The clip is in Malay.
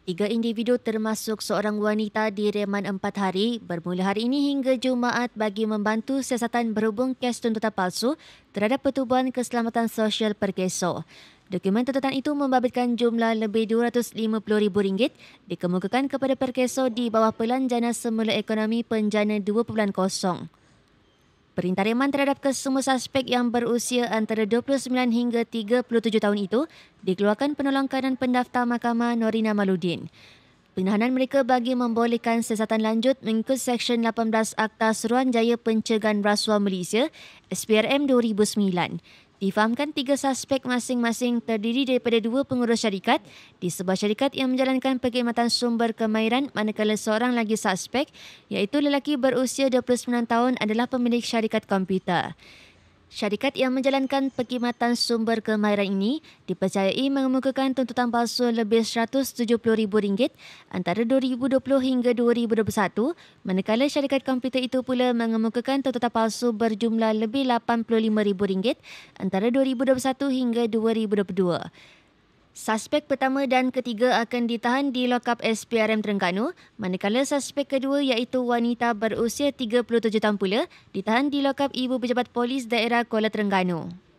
Tiga individu termasuk seorang wanita direman empat hari bermula hari ini hingga Jumaat bagi membantu siasatan berhubung kes tuntutan palsu terhadap Pertubuhan Keselamatan Sosial Perkeso. Dokumen tuntutan itu membabitkan jumlah lebih RM250,000 dikemukakan kepada Perkeso di bawah Pelan Jana Semula Ekonomi Penjana 2.0 perintariman terhadap kesemua suspek yang berusia antara 29 hingga 37 tahun itu dikeluarkan penolong kanan pendaftar mahkamah Norina Maludin. Penahanan mereka bagi membolehkan siasatan lanjut mengikut Seksyen 18 Akta Seruan Jaya Pencegahan Rasuah Malaysia SPRM 2009. Difahamkan tiga suspek masing-masing terdiri daripada dua pengurus syarikat di sebuah syarikat yang menjalankan perkhidmatan sumber kemahiran manakala seorang lagi suspek iaitu lelaki berusia 29 tahun adalah pemilik syarikat komputer. Syarikat yang menjalankan perkhidmatan sumber kemahiran ini dipercayai mengemukakan tuntutan palsu lebih rm ringgit antara 2020 hingga 2021 manakala syarikat komputer itu pula mengemukakan tuntutan palsu berjumlah lebih rm ringgit antara 2021 hingga 2022. Suspek pertama dan ketiga akan ditahan di lokap SPRM Terengganu, manakala suspek kedua iaitu wanita berusia 37 tahun pula ditahan di lokap ibu pejabat polis daerah Kuala Terengganu.